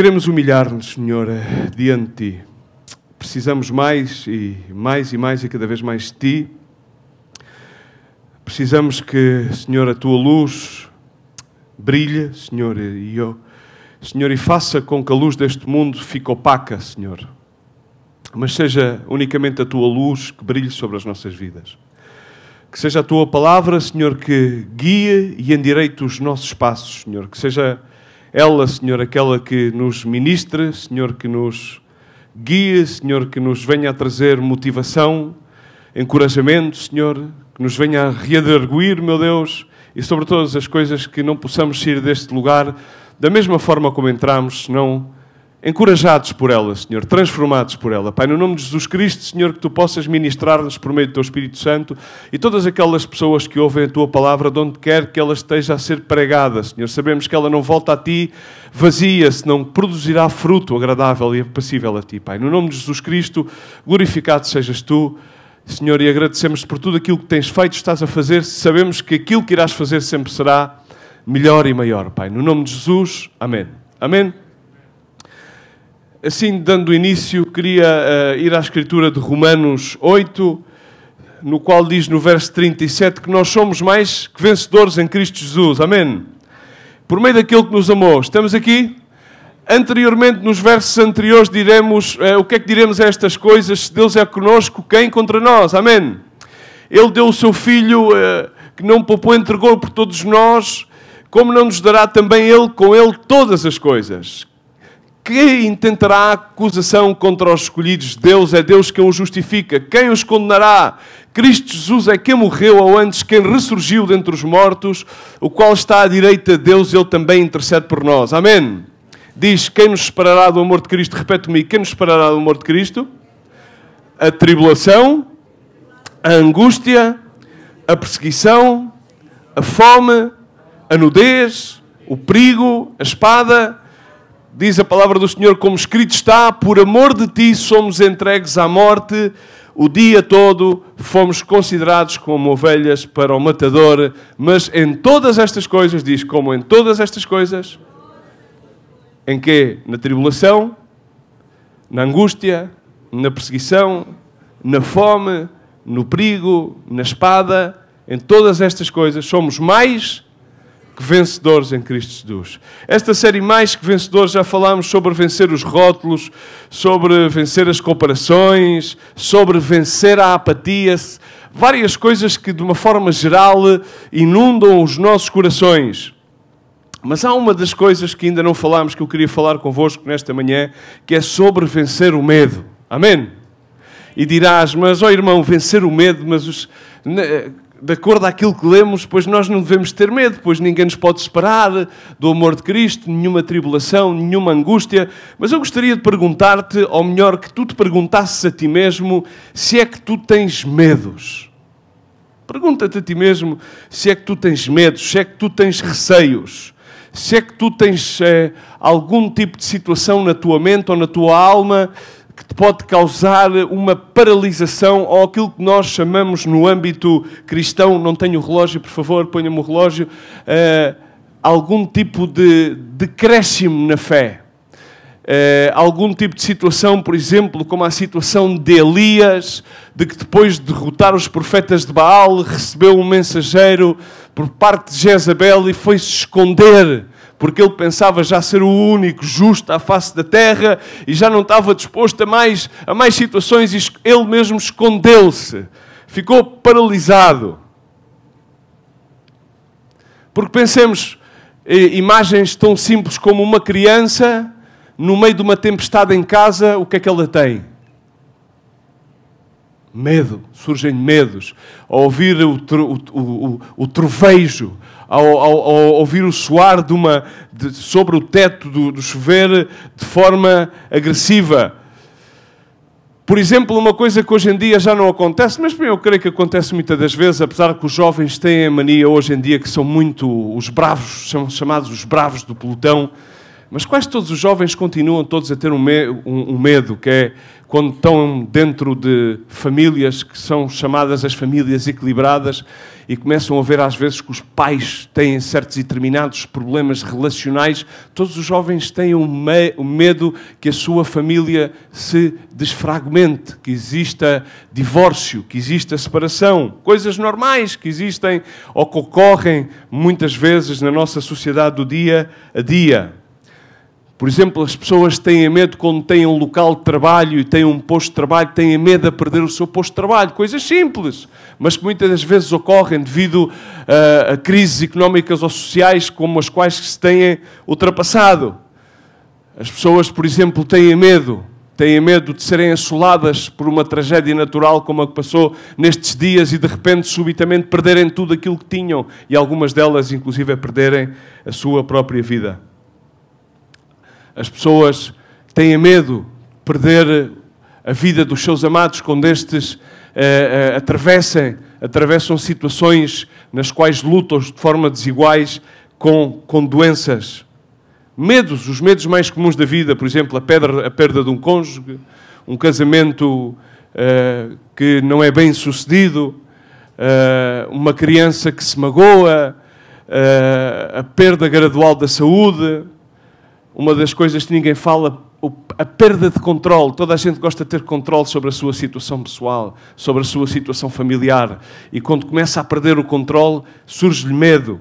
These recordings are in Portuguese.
Queremos humilhar-nos, Senhor, eh, diante de Ti. Precisamos mais e mais e mais e cada vez mais de Ti. Precisamos que, Senhor, a Tua luz brilhe, Senhor, e eu, Senhor, e faça com que a luz deste mundo fique opaca, Senhor. Mas seja unicamente a Tua luz que brilhe sobre as nossas vidas. Que seja a Tua palavra, Senhor, que guie e endireite os nossos passos, Senhor. Que seja ela, Senhor, aquela que nos ministra, Senhor, que nos guia, Senhor, que nos venha a trazer motivação, encorajamento, Senhor, que nos venha a readarguir, meu Deus, e sobre todas as coisas que não possamos sair deste lugar da mesma forma como entramos, senão encorajados por ela, Senhor, transformados por ela. Pai, no nome de Jesus Cristo, Senhor, que tu possas ministrar-nos por meio do teu Espírito Santo e todas aquelas pessoas que ouvem a tua palavra, de onde quer que ela esteja a ser pregada, Senhor. Sabemos que ela não volta a ti vazia, senão produzirá fruto agradável e apacível a ti, Pai. No nome de Jesus Cristo, glorificado sejas tu. Senhor, e agradecemos por tudo aquilo que tens feito, estás a fazer. Sabemos que aquilo que irás fazer sempre será melhor e maior, Pai. No nome de Jesus, amém. Amém. Assim, dando início, queria uh, ir à escritura de Romanos 8, no qual diz no verso 37 que nós somos mais que vencedores em Cristo Jesus. Amém? Por meio daquele que nos amou. Estamos aqui? Anteriormente, nos versos anteriores, diremos uh, o que é que diremos a estas coisas? Se Deus é conosco, quem contra nós? Amém? Ele deu o seu Filho, uh, que não poupou, entregou por todos nós, como não nos dará também Ele com Ele todas as coisas? Quem intentará acusação contra os escolhidos? Deus é Deus quem os justifica. Quem os condenará? Cristo Jesus é quem morreu ou antes, quem ressurgiu dentre os mortos, o qual está à direita de Deus, ele também intercede por nós. Amém. Diz: Quem nos separará do amor de Cristo? Repete comigo: Quem nos separará do amor de Cristo? A tribulação, a angústia, a perseguição, a fome, a nudez, o perigo, a espada Diz a palavra do Senhor, como escrito está: Por amor de ti somos entregues à morte, o dia todo fomos considerados como ovelhas para o matador, mas em todas estas coisas, diz como em todas estas coisas, em que? Na tribulação, na angústia, na perseguição, na fome, no perigo, na espada, em todas estas coisas somos mais que vencedores em Cristo Jesus. Esta série Mais que Vencedores já falámos sobre vencer os rótulos, sobre vencer as comparações, sobre vencer a apatia, várias coisas que de uma forma geral inundam os nossos corações. Mas há uma das coisas que ainda não falámos que eu queria falar convosco nesta manhã, que é sobre vencer o medo. Amém? E dirás, mas ó oh, irmão, vencer o medo, mas os... Né, de acordo àquilo que lemos, pois nós não devemos ter medo, pois ninguém nos pode separar do amor de Cristo, nenhuma tribulação, nenhuma angústia. Mas eu gostaria de perguntar-te, ou melhor, que tu te perguntasses a ti mesmo, se é que tu tens medos. Pergunta-te a ti mesmo se é que tu tens medos, se é que tu tens receios, se é que tu tens eh, algum tipo de situação na tua mente ou na tua alma que te pode causar uma paralisação ou aquilo que nós chamamos no âmbito cristão, não tenho relógio, por favor, ponha-me o relógio, uh, algum tipo de decréscimo na fé. Uh, algum tipo de situação, por exemplo, como a situação de Elias, de que depois de derrotar os profetas de Baal, recebeu um mensageiro por parte de Jezabel e foi-se esconder porque ele pensava já ser o único justo à face da terra e já não estava disposto a mais, a mais situações, e ele mesmo escondeu-se, ficou paralisado. Porque pensemos, eh, imagens tão simples como uma criança no meio de uma tempestade em casa, o que é que ela tem? Medo, surgem medos. Ao ouvir o, o, o, o trovejo, ao, ao, ao ouvir o soar de uma, de, sobre o teto do, do chover de forma agressiva. Por exemplo, uma coisa que hoje em dia já não acontece, mas eu creio que acontece muitas das vezes, apesar que os jovens têm a mania hoje em dia que são muito os bravos, são chamados os bravos do pelotão, mas quase todos os jovens continuam todos a ter um, me um, um medo, que é quando estão dentro de famílias que são chamadas as famílias equilibradas e começam a ver às vezes que os pais têm certos e determinados problemas relacionais, todos os jovens têm um me o medo que a sua família se desfragmente, que exista divórcio, que exista separação, coisas normais que existem ou que ocorrem muitas vezes na nossa sociedade do dia a dia. Por exemplo, as pessoas têm medo quando têm um local de trabalho e têm um posto de trabalho, têm medo de perder o seu posto de trabalho. Coisas simples, mas que muitas das vezes ocorrem devido a, ah, a crises económicas ou sociais como as quais se têm ultrapassado. As pessoas, por exemplo, têm medo, têm medo de serem assoladas por uma tragédia natural como a que passou nestes dias e de repente, subitamente, perderem tudo aquilo que tinham e algumas delas, inclusive, perderem a sua própria vida. As pessoas têm medo de perder a vida dos seus amados quando estes eh, eh, atravessem, atravessam situações nas quais lutam de forma desiguais com, com doenças. Medos, os medos mais comuns da vida, por exemplo, a, pedra, a perda de um cônjuge, um casamento eh, que não é bem sucedido, uma criança que se magoa, a perda gradual da saúde, uma das coisas que ninguém fala, a perda de controle. Toda a gente gosta de ter controle sobre a sua situação pessoal, sobre a sua situação familiar. E quando começa a perder o controle, surge-lhe medo.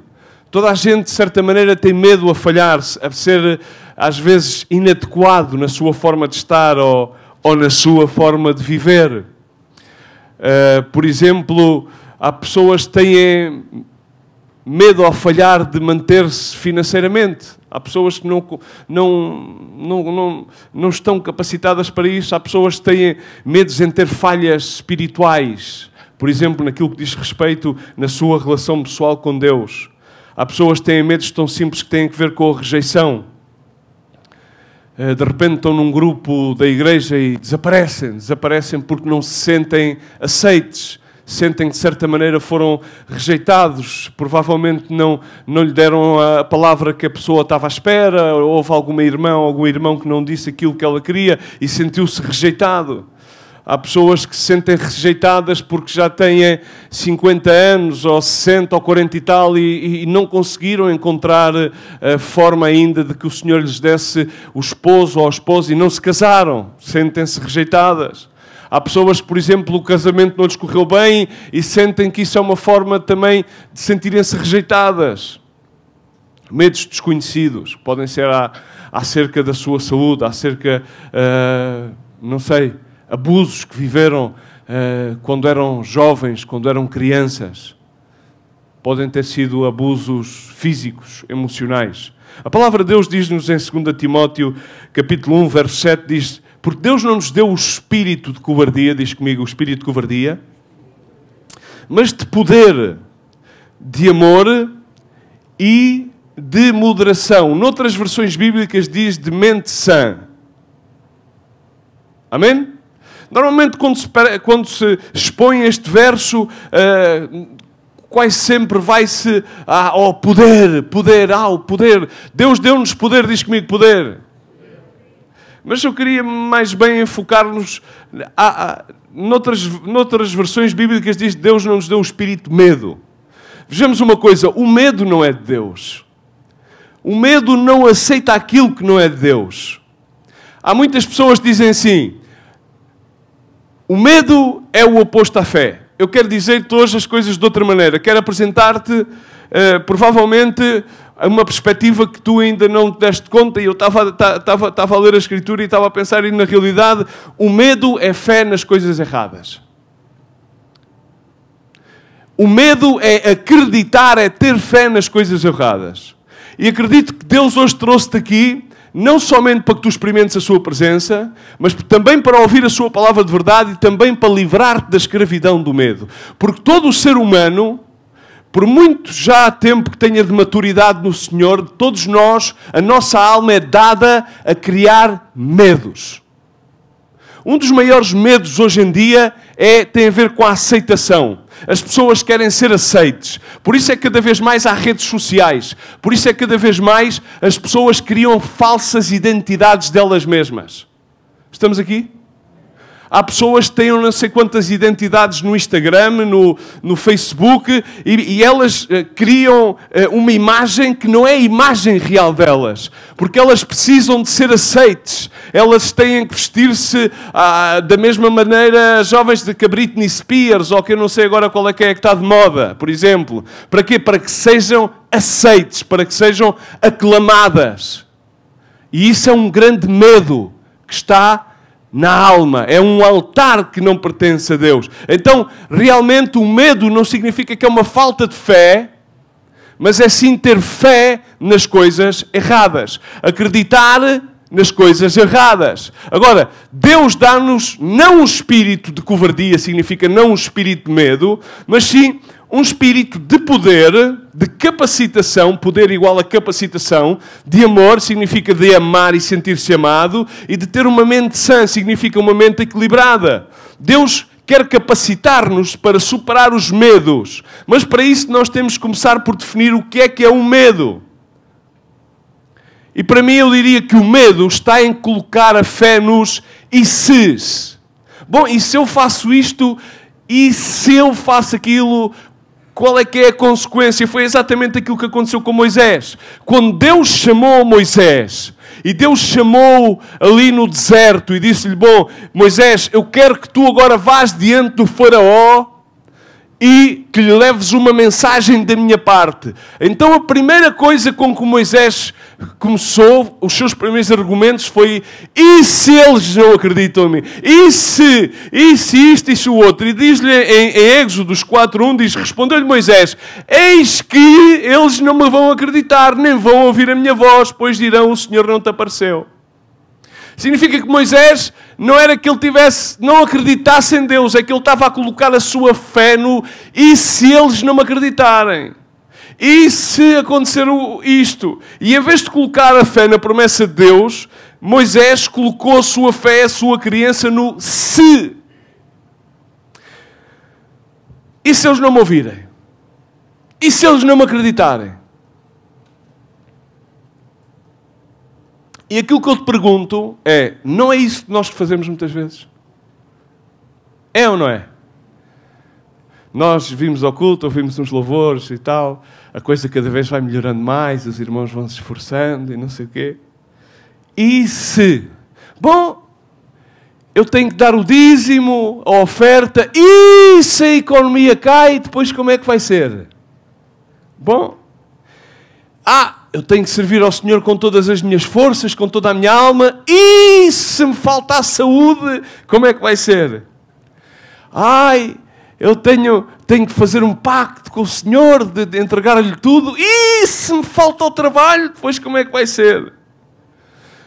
Toda a gente, de certa maneira, tem medo a falhar, a ser, às vezes, inadequado na sua forma de estar ou, ou na sua forma de viver. Uh, por exemplo, há pessoas que têm medo a falhar de manter-se financeiramente Há pessoas que não, não, não, não, não estão capacitadas para isso, há pessoas que têm medos em ter falhas espirituais, por exemplo, naquilo que diz respeito na sua relação pessoal com Deus. Há pessoas que têm medos tão simples que têm a ver com a rejeição. Eh, de repente estão num grupo da igreja e desaparecem, desaparecem porque não se sentem aceites sentem que de certa maneira foram rejeitados, provavelmente não, não lhe deram a palavra que a pessoa estava à espera, houve alguma irmã, algum irmão que não disse aquilo que ela queria e sentiu-se rejeitado. Há pessoas que se sentem rejeitadas porque já têm 50 anos, ou 60, ou 40 e tal, e, e não conseguiram encontrar a eh, forma ainda de que o Senhor lhes desse o esposo ou a esposa e não se casaram, sentem-se rejeitadas. Há pessoas que, por exemplo, o casamento não lhes correu bem e sentem que isso é uma forma também de sentirem-se rejeitadas. Medos desconhecidos podem ser acerca da sua saúde, acerca, uh, não sei, abusos que viveram uh, quando eram jovens, quando eram crianças. Podem ter sido abusos físicos, emocionais. A palavra de Deus diz-nos em 2 Timóteo, capítulo 1, verso 7, diz: porque Deus não nos deu o espírito de covardia, diz comigo, o espírito de covardia, mas de poder, de amor e de moderação. Noutras versões bíblicas diz de mente sã. Amém? Normalmente, quando se, quando se expõe este verso, uh, quase sempre vai-se ao ah, oh, poder, poder, ao poder. Deus deu-nos poder, diz comigo, poder. Mas eu queria mais bem enfocar-nos. Noutras, noutras versões bíblicas diz que Deus não nos deu o espírito medo. Vejamos uma coisa: o medo não é de Deus. O medo não aceita aquilo que não é de Deus. Há muitas pessoas que dizem assim: o medo é o oposto à fé. Eu quero dizer-te hoje as coisas de outra maneira. Quero apresentar-te eh, provavelmente uma perspectiva que tu ainda não te deste conta, e eu estava, estava, estava a ler a Escritura e estava a pensar, e na realidade, o medo é fé nas coisas erradas. O medo é acreditar, é ter fé nas coisas erradas. E acredito que Deus hoje trouxe-te aqui, não somente para que tu experimentes a Sua presença, mas também para ouvir a Sua palavra de verdade e também para livrar-te da escravidão do medo. Porque todo o ser humano por muito já há tempo que tenha de maturidade no Senhor, todos nós, a nossa alma é dada a criar medos. Um dos maiores medos hoje em dia é, tem a ver com a aceitação. As pessoas querem ser aceites. Por isso é que cada vez mais há redes sociais. Por isso é que cada vez mais as pessoas criam falsas identidades delas mesmas. Estamos aqui? Há pessoas que têm não sei quantas identidades no Instagram, no, no Facebook, e, e elas eh, criam eh, uma imagem que não é a imagem real delas, porque elas precisam de ser aceites, elas têm que vestir-se ah, da mesma maneira jovens de que a Britney Spears, ou que eu não sei agora qual é que é que está de moda, por exemplo. Para quê? Para que sejam aceites, para que sejam aclamadas. E isso é um grande medo que está na alma, é um altar que não pertence a Deus. Então, realmente, o medo não significa que é uma falta de fé, mas é sim ter fé nas coisas erradas, acreditar nas coisas erradas. Agora, Deus dá-nos não um espírito de covardia, significa não um espírito de medo, mas sim um espírito de poder, de capacitação, poder igual a capacitação, de amor significa de amar e sentir-se amado, e de ter uma mente sã significa uma mente equilibrada. Deus quer capacitar-nos para superar os medos, mas para isso nós temos que começar por definir o que é que é o medo. E para mim eu diria que o medo está em colocar a fé nos e se's. Bom, e se eu faço isto? E se eu faço aquilo? qual é que é a consequência? Foi exatamente aquilo que aconteceu com Moisés. Quando Deus chamou Moisés, e Deus chamou ali no deserto e disse-lhe: Bom, Moisés, eu quero que tu agora vás diante do Faraó e que lhe leves uma mensagem da minha parte. Então a primeira coisa com que Moisés começou, os seus primeiros argumentos foi: e se eles não acreditam em mim? E se, e se isto, e se o outro? E diz-lhe em, em Éxodos 4.1, diz, respondeu-lhe Moisés, eis que eles não me vão acreditar, nem vão ouvir a minha voz, pois dirão, o Senhor não te apareceu. Significa que Moisés não era que ele tivesse, não acreditasse em Deus, é que ele estava a colocar a sua fé no e se eles não acreditarem? E se acontecer isto? E em vez de colocar a fé na promessa de Deus, Moisés colocou a sua fé, a sua crença no se. E se eles não me ouvirem? E se eles não me acreditarem? E aquilo que eu te pergunto é: não é isso que nós fazemos muitas vezes? É ou não é? Nós vimos ao culto, ouvimos uns louvores e tal, a coisa cada vez vai melhorando mais, os irmãos vão se esforçando e não sei o quê. E se? Bom, eu tenho que dar o dízimo, a oferta, e se a economia cai, depois como é que vai ser? Bom, ah, eu tenho que servir ao Senhor com todas as minhas forças, com toda a minha alma, e se me faltar saúde, como é que vai ser? Ai, eu tenho, tenho que fazer um pacto com o Senhor de, de entregar-lhe tudo, e se me falta o trabalho, depois como é que vai ser?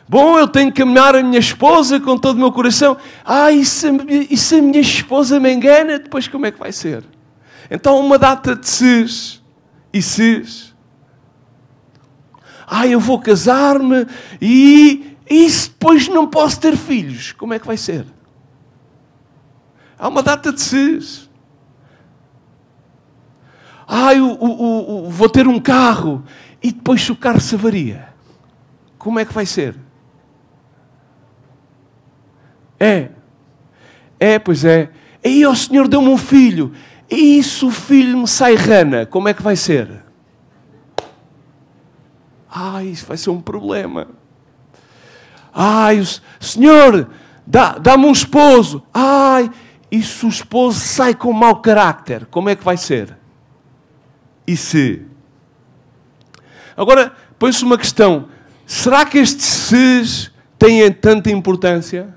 Bom, eu tenho que amar a minha esposa com todo o meu coração. Ai, e se, e se a minha esposa me engana, depois como é que vai ser? Então, uma data de ses e ses ah, eu vou casar-me e, e se depois não posso ter filhos, como é que vai ser? Há uma data de cis? Ah, eu, eu, eu, vou ter um carro e depois se o carro se avaria, como é que vai ser? É, é, pois é. E aí o Senhor deu-me um filho, e se o filho me sai rana, como é que vai ser? Ai, isso vai ser um problema. Ai, Senhor, dá-me dá um esposo. Ai, e se o esposo sai com mau caráter, como é que vai ser? E se? Agora, põe-se uma questão. Será que estes se's têm tanta importância?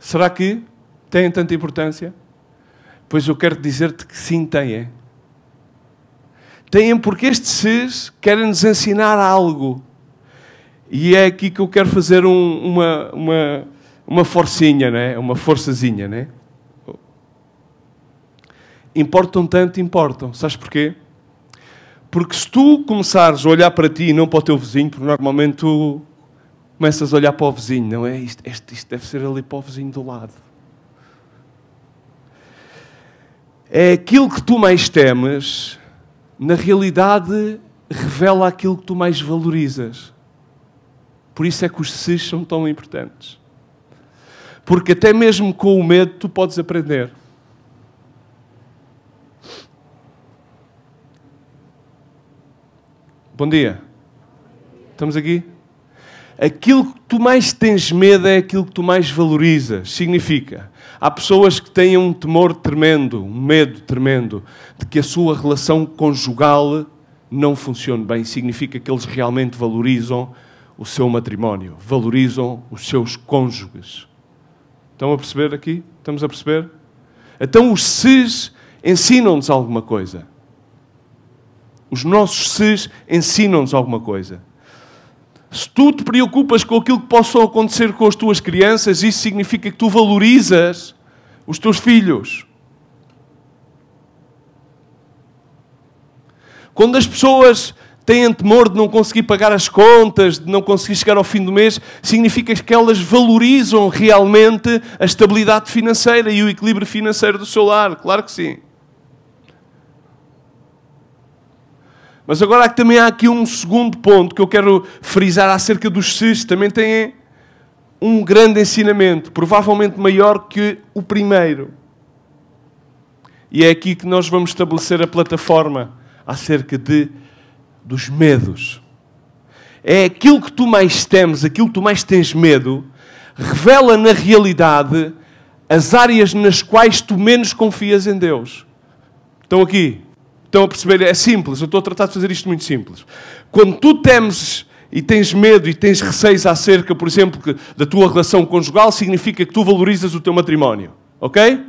Será que têm tanta importância? Pois eu quero dizer-te que sim, têm têm, porque estes seres querem nos ensinar algo. E é aqui que eu quero fazer um, uma, uma, uma forcinha, né? uma forçazinha. Né? Importam tanto, importam. Sabes porquê? Porque se tu começares a olhar para ti e não para o teu vizinho, porque normalmente tu começas a olhar para o vizinho, não é? Isto, isto, isto deve ser ali para o vizinho do lado. É aquilo que tu mais temes na realidade revela aquilo que tu mais valorizas. Por isso é que os se são tão importantes. Porque até mesmo com o medo tu podes aprender. Bom dia. Estamos aqui? aquilo que tu mais tens medo é aquilo que tu mais valorizas. Significa, há pessoas que têm um temor tremendo, um medo tremendo, de que a sua relação conjugal não funcione bem. Significa que eles realmente valorizam o seu matrimónio, valorizam os seus cônjuges. Estão a perceber aqui? Estamos a perceber? Então os ses ensinam-nos alguma coisa. Os nossos ses ensinam-nos alguma coisa. Se tu te preocupas com aquilo que possa acontecer com as tuas crianças, isso significa que tu valorizas os teus filhos. Quando as pessoas têm temor de não conseguir pagar as contas, de não conseguir chegar ao fim do mês, significa que elas valorizam realmente a estabilidade financeira e o equilíbrio financeiro do seu lar. Claro que sim. Mas agora também há aqui um segundo ponto que eu quero frisar acerca dos cis, também tem um grande ensinamento, provavelmente maior que o primeiro. E é aqui que nós vamos estabelecer a plataforma acerca de, dos medos. É aquilo que tu mais temes, aquilo que tu mais tens medo, revela na realidade as áreas nas quais tu menos confias em Deus. Estão aqui? Estão a perceber? É simples, eu estou a tratar de fazer isto muito simples. Quando tu temes e tens medo e tens receios acerca, por exemplo, da tua relação conjugal, significa que tu valorizas o teu matrimónio, ok?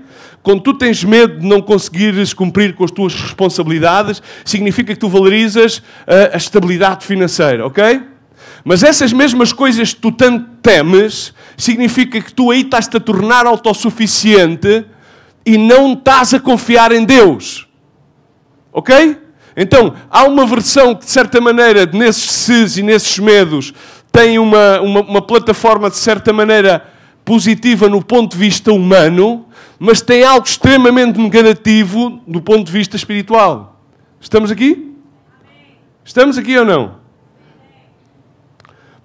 Quando tu tens medo de não conseguires cumprir com as tuas responsabilidades, significa que tu valorizas a, ah, a estabilidade financeira, ok? Mas essas mesmas coisas que tu tanto temes, significa que tu aí estás-te a tornar autossuficiente e não estás a confiar em Deus. Ok? Então, há uma versão que, de certa maneira, nesses ses e nesses medos, tem uma, uma, uma plataforma, de certa maneira, positiva no ponto de vista humano, mas tem algo extremamente negativo do ponto de vista espiritual. Estamos aqui? Estamos aqui ou não?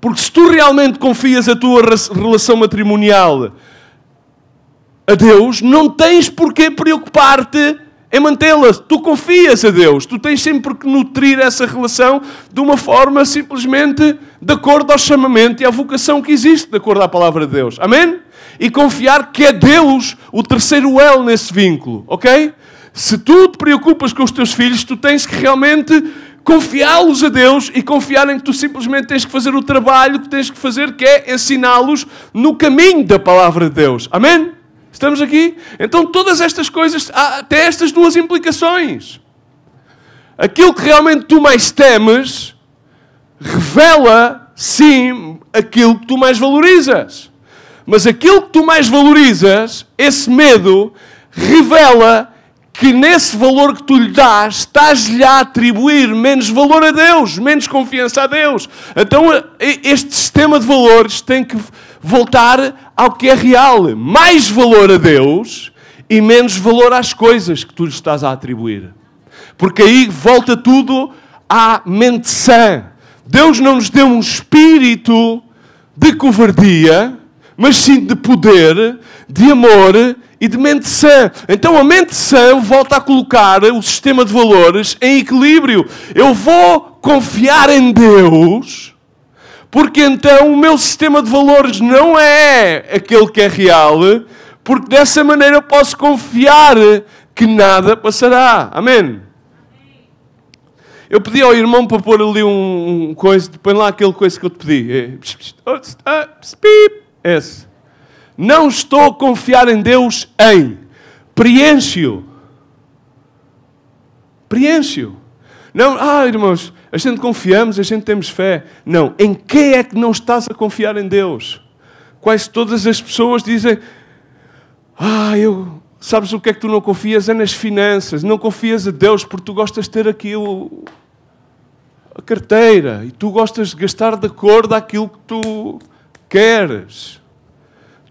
Porque se tu realmente confias a tua relação matrimonial a Deus, não tens porquê preocupar-te é mantê-la. Tu confias a Deus, tu tens sempre que nutrir essa relação de uma forma simplesmente de acordo ao chamamento e à vocação que existe, de acordo à palavra de Deus. Amém? E confiar que é Deus o terceiro L nesse vínculo, ok? Se tu te preocupas com os teus filhos, tu tens que realmente confiá-los a Deus e confiar em que tu simplesmente tens que fazer o trabalho que tens que fazer, que é ensiná-los no caminho da palavra de Deus. Amém? Estamos aqui? Então, todas estas coisas, até estas duas implicações. Aquilo que realmente tu mais temes revela, sim, aquilo que tu mais valorizas. Mas aquilo que tu mais valorizas, esse medo, revela que nesse valor que tu lhe dás, estás-lhe a atribuir menos valor a Deus, menos confiança a Deus. Então, este sistema de valores tem que voltar ao que é real. Mais valor a Deus e menos valor às coisas que tu lhe estás a atribuir. Porque aí volta tudo à mente sã. Deus não nos deu um espírito de covardia, mas sim de poder, de amor e de mente sã. Então a mente sã volta a colocar o sistema de valores em equilíbrio. Eu vou confiar em Deus porque então o meu sistema de valores não é aquele que é real, porque dessa maneira eu posso confiar que nada passará. Amém? Eu pedi ao irmão para pôr ali um, um coisa, põe lá aquele coisa que eu te pedi. É, oh, ah, esse. Não estou a confiar em Deus em. Preencho. o Não, ah, irmãos, a gente confiamos, a gente temos fé. Não. Em quem é que não estás a confiar em Deus? Quase todas as pessoas dizem: Ah, eu. Sabes o que é que tu não confias? É nas finanças. Não confias a Deus porque tu gostas de ter aqui o, a carteira e tu gostas de gastar de acordo aquilo que tu queres.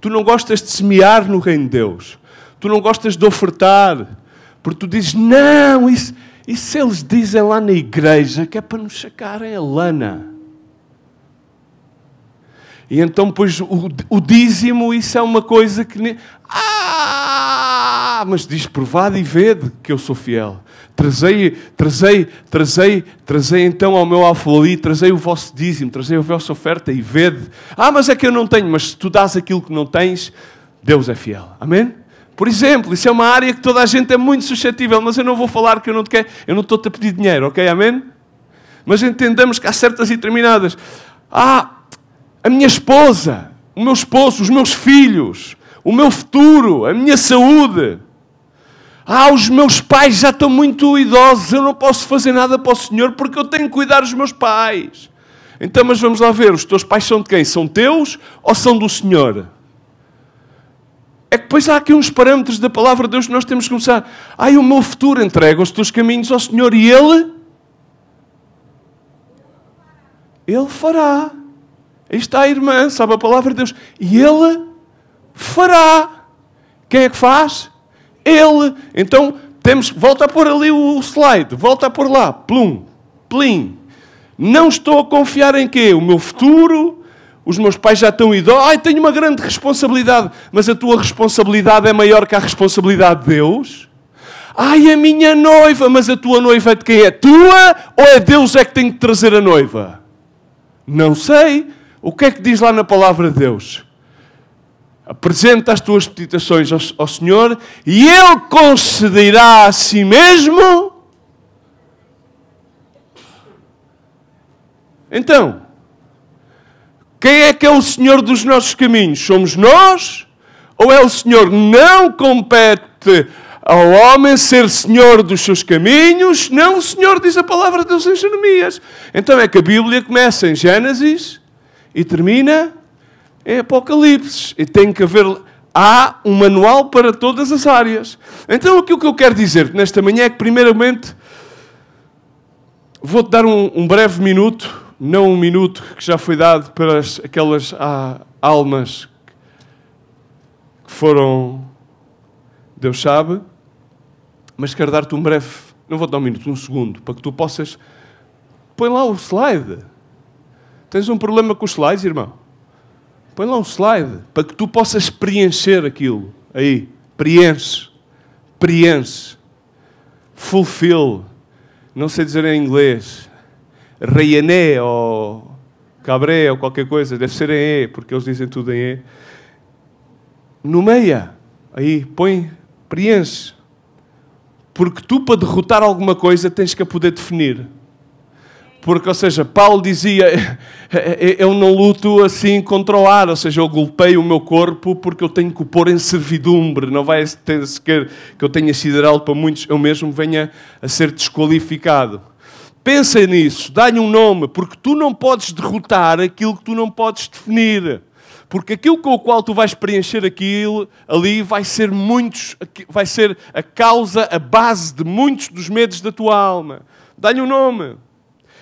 Tu não gostas de semear no reino de Deus. Tu não gostas de ofertar porque tu dizes: Não, isso e se eles dizem lá na igreja que é para nos sacarem a lana? E então, pois, o, o dízimo, isso é uma coisa que. Ah! Mas diz: provado e vede que eu sou fiel. Trazei, trazei, trazei, trazei então ao meu alfoli, trazei o vosso dízimo, trazei a vossa oferta e vede. Ah, mas é que eu não tenho, mas se tu dás aquilo que não tens, Deus é fiel. Amém? Por exemplo, isso é uma área que toda a gente é muito suscetível, mas eu não vou falar que eu não te quero, eu não estou-te a pedir dinheiro, ok? Amém? Mas entendamos que há certas e determinadas. Ah, a minha esposa, o meu esposo, os meus filhos, o meu futuro, a minha saúde. Ah, os meus pais já estão muito idosos, eu não posso fazer nada para o Senhor porque eu tenho que cuidar dos meus pais. Então, mas vamos lá ver, os teus pais são de quem? São teus ou são do Senhor? É que depois há aqui uns parâmetros da palavra de Deus que nós temos que começar. Ai, o meu futuro entrega os teus caminhos ao Senhor e Ele. Ele fará. Aí está a irmã, sabe a palavra de Deus. E Ele fará. Quem é que faz? Ele. Então, temos. Volta a pôr ali o slide. Volta a pôr lá. Plum. Plim. Não estou a confiar em quê? O meu futuro os meus pais já estão idosos. Ai, tenho uma grande responsabilidade. Mas a tua responsabilidade é maior que a responsabilidade de Deus? Ai, a minha noiva. Mas a tua noiva é de quem é? Tua ou é Deus é que tem que trazer a noiva? Não sei. O que é que diz lá na palavra de Deus? Apresenta as tuas petições ao, ao Senhor e Ele concederá a si mesmo. Então, quem é que é o Senhor dos nossos caminhos? Somos nós? Ou é o Senhor? Não compete ao homem ser senhor dos seus caminhos, não o Senhor, diz a palavra de Deus em Jeremias. Então é que a Bíblia começa em Gênesis e termina em Apocalipse. E tem que haver. Há um manual para todas as áreas. Então aquilo que eu quero dizer nesta manhã é que, primeiramente, vou-te dar um, um breve minuto não um minuto que já foi dado para aquelas ah, almas que foram, Deus sabe, mas quero dar-te um breve, não vou dar um minuto, um segundo, para que tu possas. Põe lá o slide. Tens um problema com os slides, irmão? Põe lá um slide para que tu possas preencher aquilo. Aí, preenche, preenche, fulfill. Não sei dizer em inglês, Reyané ou Cabré ou qualquer coisa, deve ser em E, porque eles dizem tudo em E. Nomeia, aí, põe, preenche. Porque tu, para derrotar alguma coisa, tens que a poder definir. Porque, ou seja, Paulo dizia: é, é, é, Eu não luto assim contra o ar, ou seja, eu golpei o meu corpo porque eu tenho que o pôr em servidumbre. Não vai ter sequer que eu tenha sideral para muitos, eu mesmo venha a ser desqualificado. Pensa nisso, dá-lhe um nome, porque tu não podes derrotar aquilo que tu não podes definir. Porque aquilo com o qual tu vais preencher aquilo, ali vai ser muitos, vai ser a causa, a base de muitos dos medos da tua alma. Dá-lhe um nome.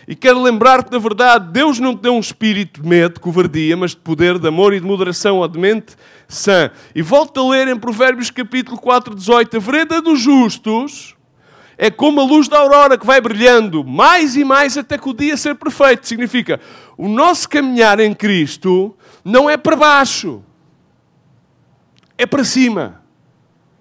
E quero lembrar-te da verdade, Deus não te deu um espírito de medo, de covardia, mas de poder, de amor e de moderação ou de mente sã. E volta a ler em Provérbios capítulo 4, 18, a vereda dos justos é como a luz da aurora que vai brilhando mais e mais até que o dia ser perfeito. Significa, o nosso caminhar em Cristo não é para baixo, é para cima.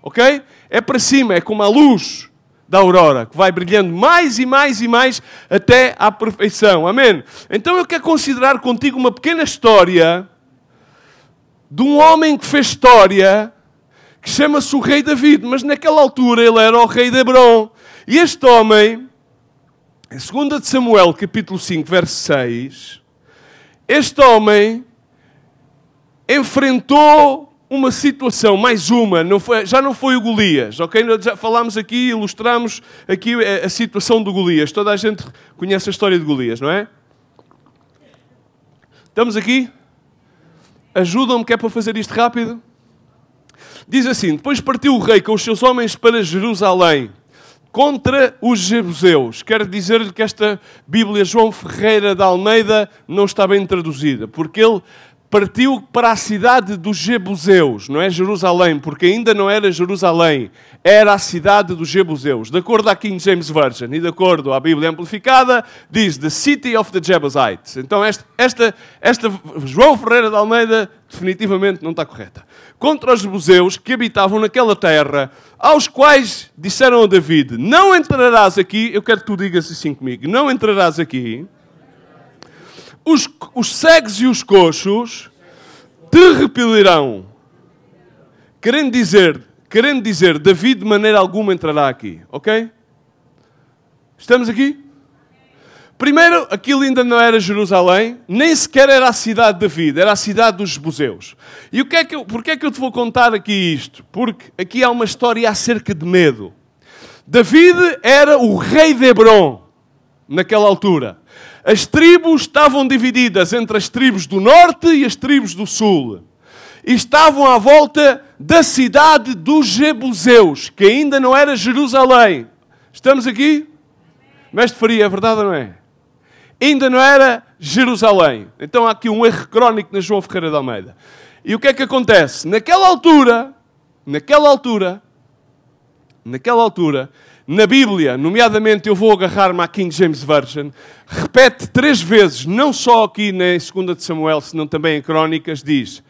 Ok? É para cima, é como a luz da aurora, que vai brilhando mais e mais e mais até à perfeição. Amém? Então eu quero considerar contigo uma pequena história de um homem que fez história que chama-se o rei David, mas naquela altura ele era o rei de Hebron. E este homem, em 2 Samuel, capítulo 5, verso 6, este homem enfrentou uma situação, mais uma, não foi, já não foi o Golias, ok? Já falámos aqui, ilustramos aqui a, eh, a situação do Golias. Toda a gente conhece a história de Golias, não é? Estamos aqui? Ajudam-me que é para fazer isto rápido? Diz assim: Depois partiu o rei com os seus homens para Jerusalém contra os jebuseus. Quero dizer-lhe que esta Bíblia João Ferreira da Almeida não está bem traduzida, porque ele partiu para a cidade dos jebuseus, não é Jerusalém, porque ainda não era Jerusalém, era a cidade dos jebuseus. De acordo à King James Version e de acordo à Bíblia Amplificada, diz The City of the Jebusites. Então esta, esta, esta João Ferreira da Almeida definitivamente não está correta contra os buzeus que habitavam naquela terra, aos quais disseram a David: Não entrarás aqui. Eu quero que tu digas assim comigo: Não entrarás aqui. Os, os cegos e os coxos te repelirão. Querendo dizer, querendo dizer, David de maneira alguma entrará aqui, ok? Estamos aqui? Primeiro, aquilo ainda não era Jerusalém, nem sequer era a cidade de David, era a cidade dos Jebuseus. E o que é que eu, porquê é que eu te vou contar aqui isto? Porque aqui há uma história acerca de medo. David era o rei de Hebron, naquela altura. As tribos estavam divididas entre as tribos do norte e as tribos do sul. E estavam à volta da cidade dos Jebuseus, que ainda não era Jerusalém. Estamos aqui? Mestre Faria, é verdade ou não é? ainda não era Jerusalém. Então há aqui um erro crónico na João Ferreira de Almeida. E o que é que acontece? Naquela altura, naquela altura, naquela altura, na Bíblia, nomeadamente eu vou agarrar-me à King James Version, repete três vezes, não só aqui na 2 de Samuel, senão também em Crónicas, diz: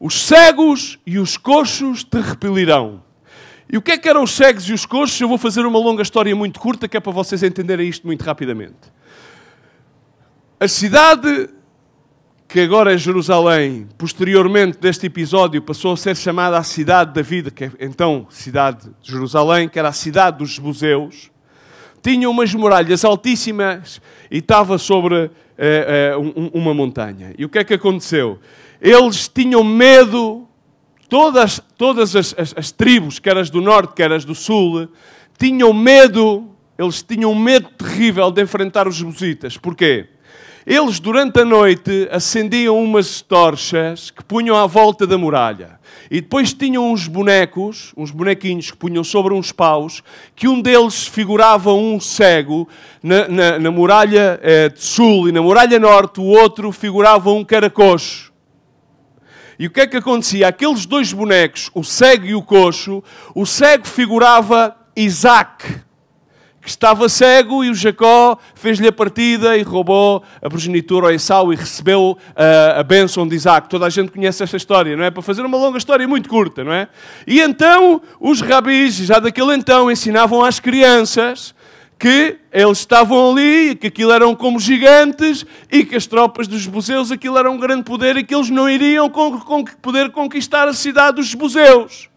Os cegos e os coxos te repelirão. E o que é que eram os cegos e os coxos? Eu vou fazer uma longa história muito curta que é para vocês entenderem isto muito rapidamente. A cidade que agora é Jerusalém, posteriormente deste episódio, passou a ser chamada a cidade de Vida, que é então cidade de Jerusalém, que era a cidade dos Jebuseus, tinha umas muralhas altíssimas e estava sobre eh, eh, uma montanha. E o que é que aconteceu? Eles tinham medo, todas, todas as, as, as tribos, quer as do norte, quer as do sul, tinham medo, eles tinham um medo terrível de enfrentar os jebusitas. Porquê? Eles, durante a noite, acendiam umas torchas que punham à volta da muralha. E depois tinham uns bonecos, uns bonequinhos que punham sobre uns paus, que um deles figurava um cego na, na, na muralha eh, de sul e na muralha norte, o outro figurava um caracocho. E o que é que acontecia? Aqueles dois bonecos, o cego e o coxo, o cego figurava Isaac que estava cego e o Jacó fez-lhe a partida e roubou a progenitura a Esau e recebeu a, ah, a bênção de Isaac. Toda a gente conhece esta história, não é? Para fazer uma longa história muito curta, não é? E então os rabis, já daquele então, ensinavam às crianças que eles estavam ali, que aquilo eram como gigantes e que as tropas dos Jebuseus, aquilo era um grande poder e que eles não iriam com con poder conquistar a cidade dos Jebuseus.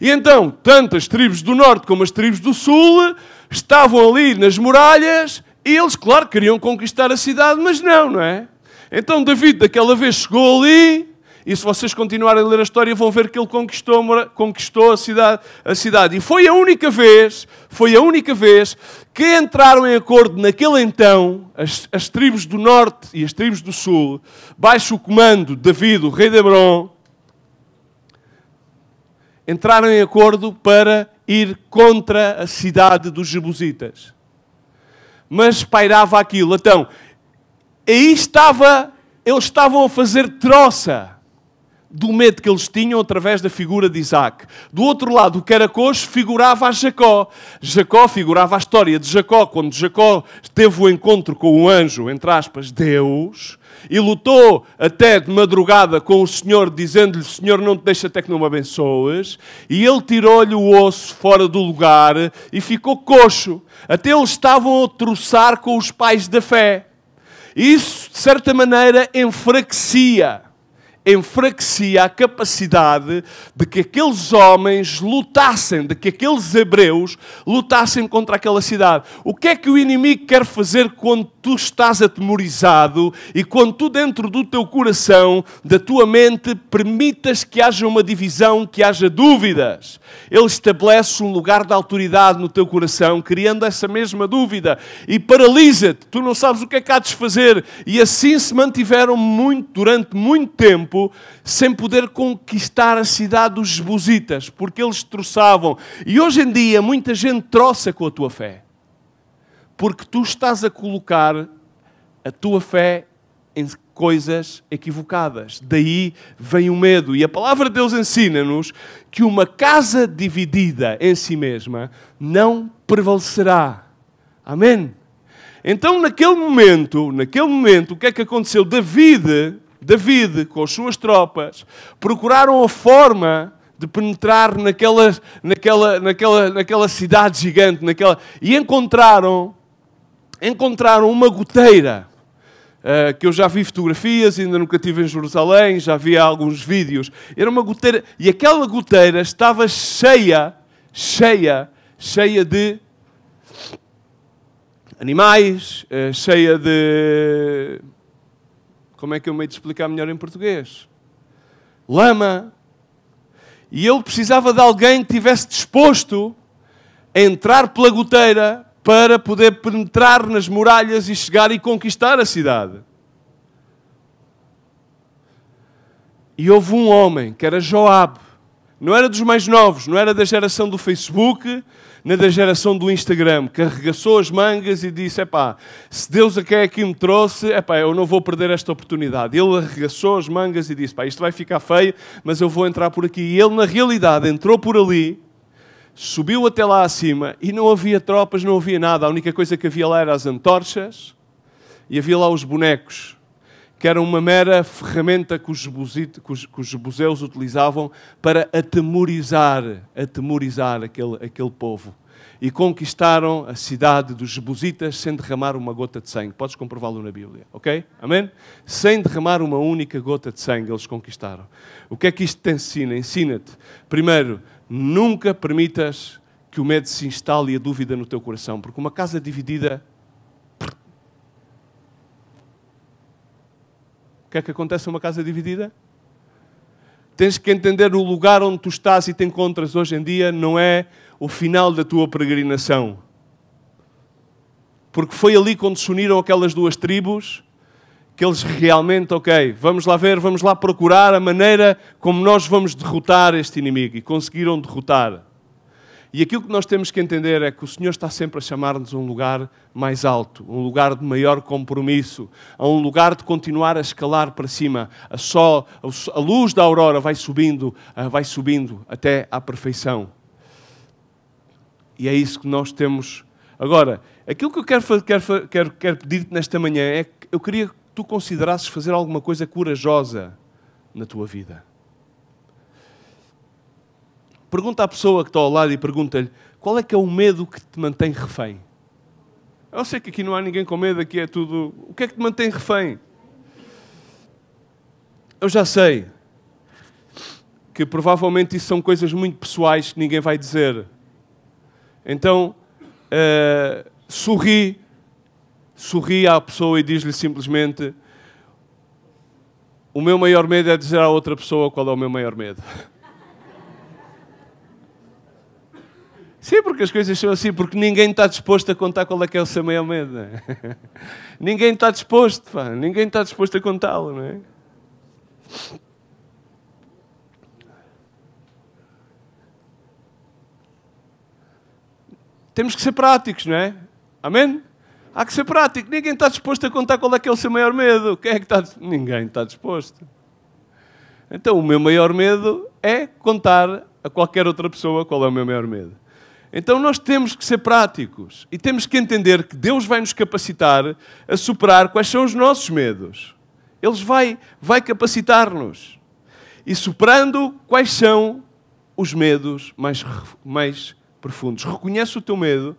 E então, tanto as tribos do norte como as tribos do sul estavam ali nas muralhas e eles, claro, queriam conquistar a cidade, mas não, não é? Então David, daquela vez, chegou ali e se vocês continuarem a ler a história, vão ver que ele conquistou, conquistou a, cidade, a cidade. E foi a única vez, foi a única vez que entraram em acordo naquele então as, as tribos do norte e as tribos do sul, baixo o comando de David, o rei de Hebron, entraram em acordo para ir contra a cidade dos Jebusitas. Mas pairava aquilo. Então, aí estava, eles estavam a fazer troça do medo que eles tinham através da figura de Isaac. Do outro lado, o que era coxo figurava a Jacó. Jacó figurava a história de Jacó, quando Jacó teve o encontro com o anjo, entre aspas, Deus, e lutou até de madrugada com o Senhor, dizendo-lhe: Senhor, não te deixa até que não me abençoes. E ele tirou-lhe o osso fora do lugar e ficou coxo. Até eles estavam a troçar com os pais da fé. Isso, de certa maneira, enfraquecia enfraquecia a capacidade de que aqueles homens lutassem, de que aqueles hebreus lutassem contra aquela cidade. O que é que o inimigo quer fazer quando tu estás atemorizado e quando tu dentro do teu coração, da tua mente, permitas que haja uma divisão, que haja dúvidas. Ele estabelece um lugar de autoridade no teu coração, criando essa mesma dúvida e paralisa-te. Tu não sabes o que é que há de fazer e assim se mantiveram muito, durante muito tempo sem poder conquistar a cidade dos Jebusitas, porque eles troçavam. E hoje em dia muita gente troça com a tua fé porque tu estás a colocar a tua fé em coisas equivocadas. Daí vem o medo. E a palavra de Deus ensina-nos que uma casa dividida em si mesma não prevalecerá. Amém? Então, naquele momento, naquele momento, o que é que aconteceu? David, David com as suas tropas, procuraram a forma de penetrar naquela, naquela, naquela, naquela cidade gigante, naquela, e encontraram encontraram uma goteira uh, que eu já vi fotografias, ainda nunca tive em Jerusalém, já vi alguns vídeos. Era uma goteira e aquela goteira estava cheia, cheia, cheia de animais, uh, cheia de como é que eu me hei de explicar melhor em português? Lama. E ele precisava de alguém que tivesse disposto a entrar pela goteira para poder penetrar nas muralhas e chegar e conquistar a cidade. E houve um homem, que era Joab, não era dos mais novos, não era da geração do Facebook, nem da geração do Instagram, que arregaçou as mangas e disse: Epá, se Deus a é quer aqui é me trouxe, epá, eu não vou perder esta oportunidade. Ele arregaçou as mangas e disse: Pá, isto vai ficar feio, mas eu vou entrar por aqui. E ele, na realidade, entrou por ali Subiu até lá acima e não havia tropas, não havia nada. A única coisa que havia lá era as antorchas e havia lá os bonecos, que eram uma mera ferramenta que os, jebuseus utilizavam para atemorizar, atemorizar aquele, aquele povo. E conquistaram a cidade dos jebusitas sem derramar uma gota de sangue. Podes comprová-lo na Bíblia, ok? Amém? Sem derramar uma única gota de sangue, eles conquistaram. O que é que isto te ensina? Ensina-te, primeiro, Nunca permitas que o medo se instale e a dúvida no teu coração, porque uma casa dividida. O que é que acontece a uma casa dividida? Tens que entender o lugar onde tu estás e te encontras hoje em dia não é o final da tua peregrinação. Porque foi ali quando se uniram aquelas duas tribos que eles realmente, ok, vamos lá ver, vamos lá procurar a maneira como nós vamos derrotar este inimigo. E conseguiram derrotar. E aquilo que nós temos que entender é que o Senhor está sempre a chamar-nos a um lugar mais alto, um lugar de maior compromisso, a um lugar de continuar a escalar para cima. A, sol, a luz da aurora vai subindo, ah, vai subindo até à perfeição. E é isso que nós temos. Agora, aquilo que eu quero, quero, quero, quero pedir-te nesta manhã é que eu queria tu considerasses fazer alguma coisa corajosa na tua vida. Pergunta à pessoa que está ao lado e pergunta-lhe qual é que é o medo que te mantém refém. Eu sei que aqui não há ninguém com medo, aqui é tudo. O que é que te mantém refém? Eu já sei que provavelmente isso são coisas muito pessoais que ninguém vai dizer. Então, uh, sorri sorri à pessoa e diz-lhe simplesmente: O meu maior medo é dizer à outra pessoa qual é o meu maior medo. Sim, porque as coisas são assim, porque ninguém está disposto a contar qual é que é o seu maior medo. É? ninguém está disposto, pá, ninguém está disposto a contá-lo, não é? Temos que ser práticos, não é? Amém? Há que ser prático. Ninguém está disposto a contar qual é que é o seu maior medo. Quem é que está Ninguém está disposto. Então, o meu maior medo é contar a qualquer outra pessoa qual é o meu maior medo. Então, nós temos que ser práticos e temos que entender que Deus vai nos capacitar a superar quais são os nossos medos. Ele vai, vai capacitar-nos. E superando quais são os medos mais, mais profundos. Reconhece o teu medo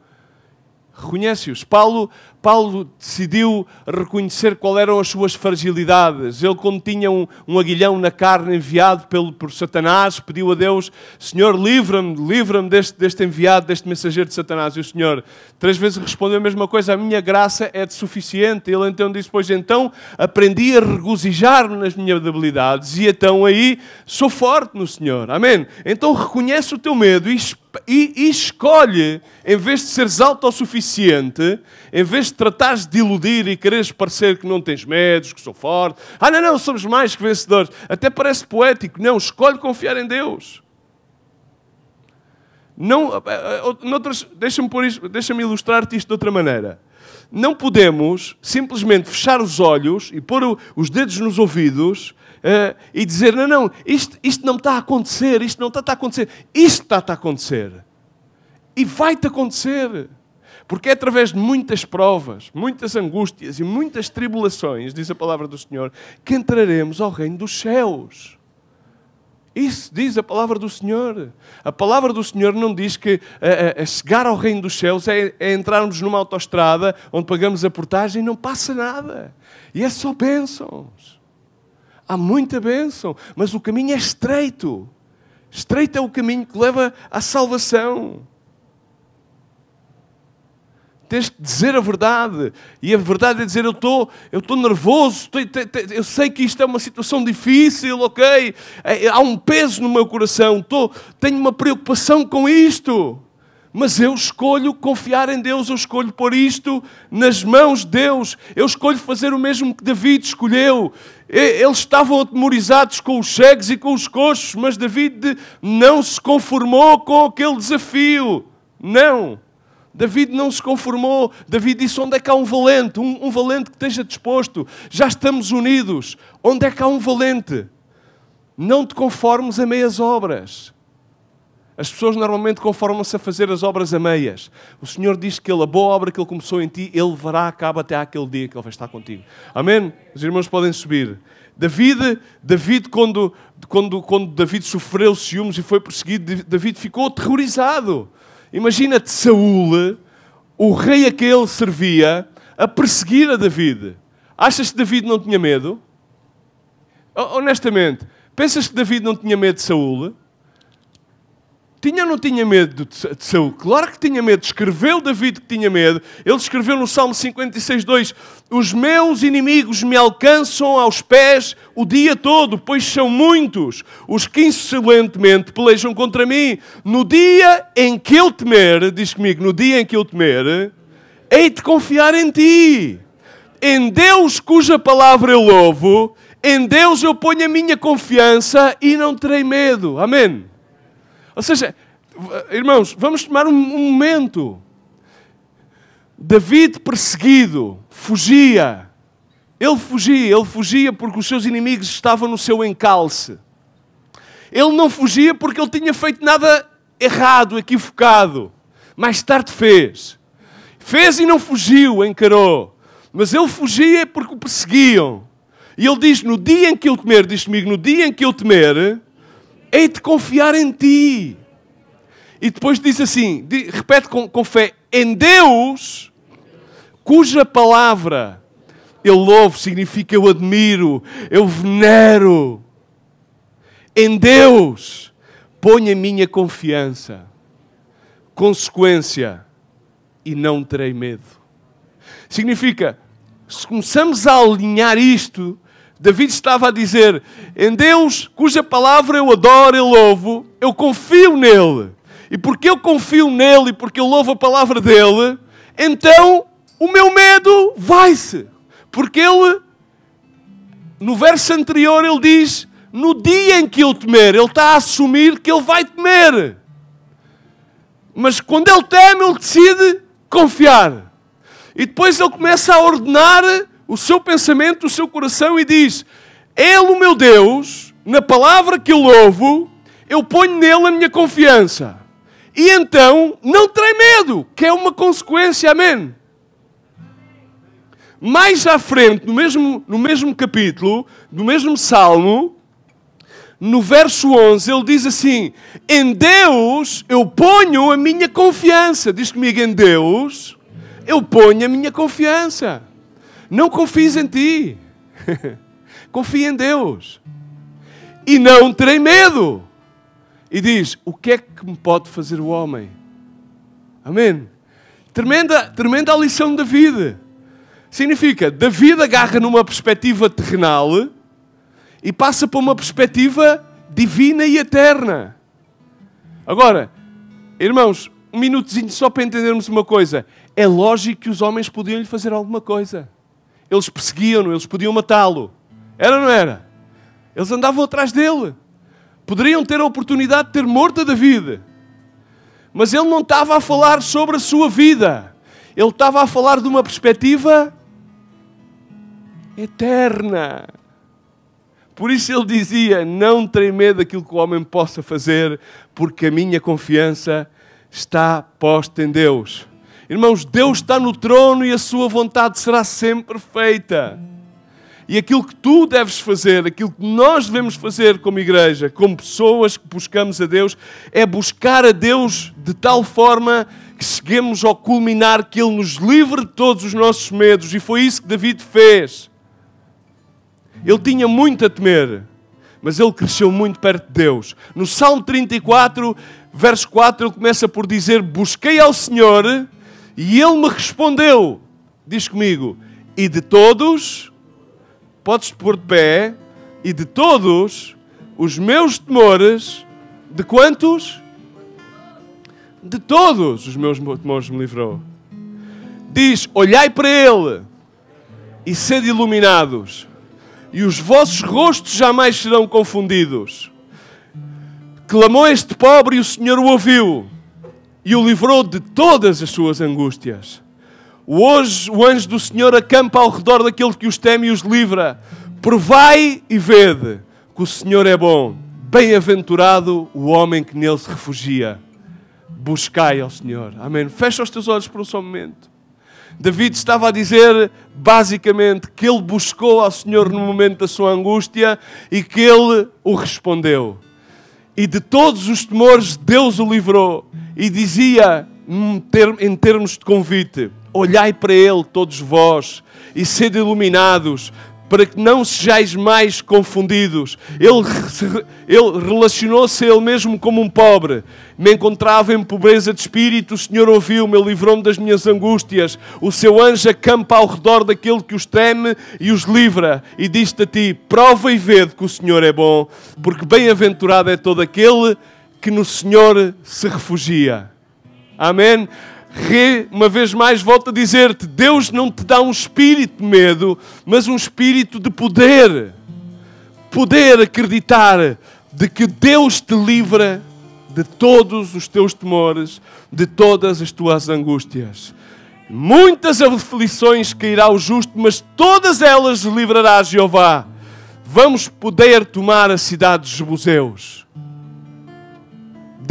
reconhece-os. Paulo Paulo decidiu reconhecer qual eram as suas fragilidades. Ele, quando tinha um, um aguilhão na carne enviado pelo, por Satanás, pediu a Deus: Senhor, livra-me, livra-me deste, deste enviado, deste mensageiro de Satanás. E o Senhor três vezes respondeu a mesma coisa: A minha graça é de suficiente. Ele então disse: Pois então aprendi a regozijar-me nas minhas debilidades, e então aí sou forte no Senhor. Amém? Então reconhece o teu medo e, e, e escolhe, em vez de seres autossuficiente, em vez depois tratares de iludir e quereres parecer que não tens medos, que sou forte. Ah, não, não, somos mais que vencedores. Até parece poético. Não, escolhe confiar em Deus. Não, eh, eh, deixa-me, por deixa-me ilustrar-te isto de outra maneira. Não podemos simplesmente fechar os olhos e pôr os dedos nos ouvidos Uh, e dizer: não, não, isto, isto não está a acontecer, isto não está a acontecer, isto está a acontecer. E vai-te acontecer. Porque é através de muitas provas, muitas angústias e muitas tribulações, diz a palavra do Senhor, que entraremos ao reino dos céus. Isso diz a palavra do Senhor. A palavra do Senhor não diz que a, eh, a eh, eh, chegar ao reino dos céus é, é entrarmos numa autoestrada onde pagamos a portagem e não passa nada. E é só bênçãos. Há muita bênção, mas o caminho é estreito. Estreito é o caminho que leva à salvação tens de dizer a verdade. E a verdade é dizer: eu estou eu tô nervoso, tô, eu sei que isto é uma situação difícil, ok? É, é, há um peso no meu coração, tô, tenho uma preocupação com isto. Mas eu escolho confiar em Deus, eu escolho pôr isto nas mãos de Deus, eu escolho fazer o mesmo que David escolheu. Eles estavam atemorizados com os cegos e com os coxos, mas David não se conformou com aquele desafio. Não. David não se conformou. David disse: Onde é que há um valente? Um, um, valente que esteja disposto. Já estamos unidos. Onde é que há um valente? Não te conformes a meias obras. As pessoas normalmente conformam-se a fazer as obras a meias. O Senhor diz que ele, a boa obra que Ele começou em ti, Ele levará a cabo até aquele dia que Ele vai estar contigo. Amém? Os irmãos podem subir. David, David quando, quando, quando David sofreu ciúmes e foi perseguido, David ficou aterrorizado. Imagina-te Saul, o rei a que ele servia, a perseguir a David. Achas que David não tinha medo? Honestamente, pensas que David não tinha medo de Saul? Tinha ou não tinha medo de, Saúl? Claro que tinha medo. Escreveu David que tinha medo. Ele escreveu no Salmo 56, 2: Os meus inimigos me alcançam aos pés o dia todo, pois são muitos os que insolentemente pelejam contra mim. No dia em que eu temer, diz comigo, no dia em que eu temer, hei de confiar em ti. Em Deus cuja palavra eu louvo, em Deus eu ponho a minha confiança e não terei medo. Amém. Ou seja, irmãos, vamos tomar um momento. David perseguido, fugia. Ele fugia, ele fugia porque os seus inimigos estavam no seu encalce. Ele não fugia porque ele tinha feito nada errado, equivocado. Mais tarde fez. Fez e não fugiu, encarou. Mas ele fugia porque o perseguiam. E ele diz: No dia em que eu temer, diz comigo, no dia em que eu temer, hei de confiar em ti. E depois diz assim: repete com, com fé, em Deus, cuja palavra eu louvo, significa eu admiro, eu venero. Em Deus, ponha a minha confiança. Consequência, e não terei medo. Significa, se começamos a alinhar isto David estava a dizer: em Deus, cuja palavra eu adoro e louvo, eu confio nele. E porque eu confio nele e porque eu louvo a palavra dele, então o meu medo vai-se. Porque ele, no verso anterior, ele diz: no dia em que eu temer, ele está a assumir que ele vai temer. Mas quando ele teme, ele decide confiar. E depois ele começa a ordenar o seu pensamento, o seu coração e diz: Ele, o meu Deus, na palavra que eu louvo, eu ponho nele a minha confiança. E então não terei medo, que é uma consequência, amém? Mais à frente, no mesmo, no mesmo capítulo, no mesmo salmo, no verso 11, ele diz assim: Em Deus eu ponho a minha confiança. Diz comigo: Em Deus eu ponho a minha confiança. Não confies em ti. Confia em Deus. E não terei medo. E diz: O que é que me pode fazer o homem? Amém. Tremenda, tremenda a lição de David. Significa, David agarra numa perspectiva terrenal e passa para uma perspectiva divina e eterna. Agora, irmãos, um minutozinho só para entendermos uma coisa. É lógico que os homens podiam lhe fazer alguma coisa. Eles perseguiam-no, eles podiam matá-lo. Era ou não era? Eles andavam atrás dele. Poderiam ter a oportunidade de ter morto a David. Mas ele não estava a falar sobre a sua vida. Ele estava a falar de uma perspectiva eterna. Por isso ele dizia: Não terei medo daquilo que o homem possa fazer, porque a minha confiança está posta em Deus. Irmãos, Deus está no trono e a sua vontade será sempre feita. E aquilo que tu deves fazer, aquilo que nós devemos fazer como igreja, como pessoas que buscamos a Deus, é buscar a Deus de tal forma que cheguemos ao culminar que Ele nos livre de todos os nossos medos. E foi isso que David fez. Ele tinha muito a temer, mas ele cresceu muito perto de Deus. No Salmo 34, verso 4, ele começa por dizer: Busquei ao Senhor e ele me respondeu, diz comigo, e de todos, podes pôr de pé, e de todos os meus temores, de quantos? De todos os meus temores me livrou. Diz: Olhai para ele e sede iluminados, e os vossos rostos jamais serão confundidos. Clamou este pobre e o Senhor o ouviu e o livrou de todas as suas angústias. Hoje o anjo do Senhor acampa ao redor daquele que os teme e os livra. Provai e vede que o Senhor é bom. Bem-aventurado o homem que nele se refugia. Buscai ao Senhor. Amém. Fecha os teus olhos por um só momento. David estava a dizer, basicamente, que ele buscou ao Senhor no momento da sua angústia e que ele o respondeu e de todos os temores Deus o livrou e dizia hum, em termos de convite: Olhai para Ele, todos vós, e sede iluminados, para que não sejais mais confundidos. Ele, ele relacionou-se a ele mesmo como um pobre. Me encontrava em pobreza de espírito, o Senhor ouviu-me, livrou-me das minhas angústias. O seu anjo acampa ao redor daquele que os teme e os livra. E diz-te a ti: prova e vede que o Senhor é bom, porque bem-aventurado é todo aquele que no Senhor se refugia. Amém? Re, uma vez mais, volto a dizer-te: Deus não te dá um espírito de medo, mas um espírito de poder. Poder acreditar de que Deus te livra de todos os teus temores, de todas as tuas angústias. Muitas aflições cairá o justo, mas todas elas livrará Jeová. Vamos poder tomar a cidade de Jebuseus.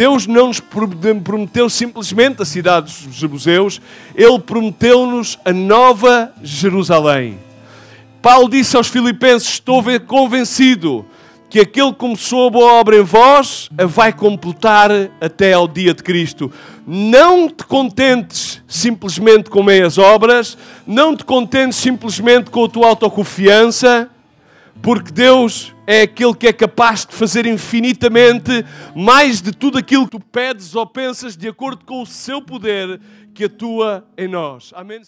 Deus não nos prometeu simplesmente a cidade dos Jebuseus, Ele prometeu-nos a nova Jerusalém. Paulo disse aos Filipenses: Estou convencido que aquele que começou a boa obra em vós a vai completar até ao dia de Cristo. Não te contentes simplesmente com meias obras, não te contentes simplesmente com a tua autoconfiança porque Deus é aquele que é capaz de fazer infinitamente mais de tudo aquilo que tu pedes ou pensas, de acordo com o seu poder que atua em nós. Amém?